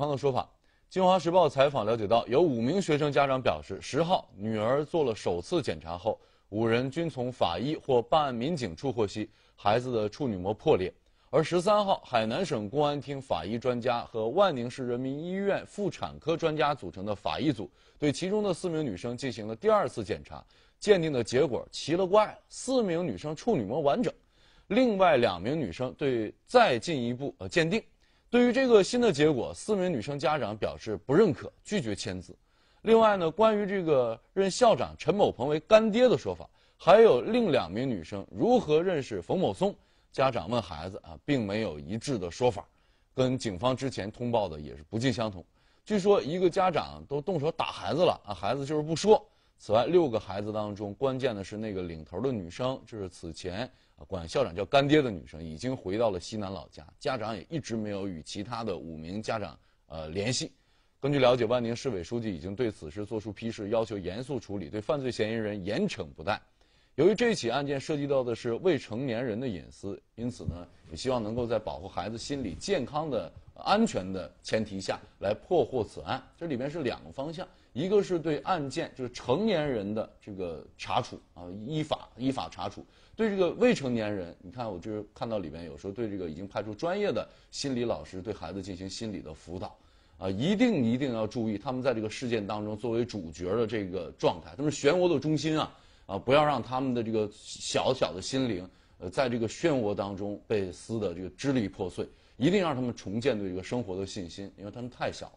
方的说法，《京华时报》采访了解到，有五名学生家长表示，十号女儿做了首次检查后，五人均从法医或办案民警处获悉孩子的处女膜破裂。而十三号，海南省公安厅法医专家和万宁市人民医院妇产科专家组成的法医组对其中的四名女生进行了第二次检查，鉴定的结果奇了怪，了，四名女生处女膜完整，另外两名女生对再进一步呃鉴定。对于这个新的结果，四名女生家长表示不认可，拒绝签字。另外呢，关于这个任校长陈某鹏为干爹的说法，还有另两名女生如何认识冯某松，家长问孩子啊，并没有一致的说法，跟警方之前通报的也是不尽相同。据说一个家长都动手打孩子了啊，孩子就是不说。此外，六个孩子当中，关键的是那个领头的女生，就是此前啊管校长叫干爹的女生，已经回到了西南老家，家长也一直没有与其他的五名家长呃联系。根据了解，万宁市委书记已经对此事作出批示，要求严肃处理，对犯罪嫌疑人严惩不贷。由于这起案件涉及到的是未成年人的隐私，因此呢，也希望能够在保护孩子心理健康的安全的前提下，来破获此案。这里面是两个方向，一个是对案件就是成年人的这个查处啊，依法依法查处；对这个未成年人，你看我就是看到里面有时候对这个已经派出专业的心理老师对孩子进行心理的辅导，啊，一定一定要注意他们在这个事件当中作为主角的这个状态，他们是漩涡的中心啊。啊！不要让他们的这个小小的心灵，呃，在这个漩涡当中被撕的这个支离破碎，一定让他们重建对这个生活的信心，因为他们太小了。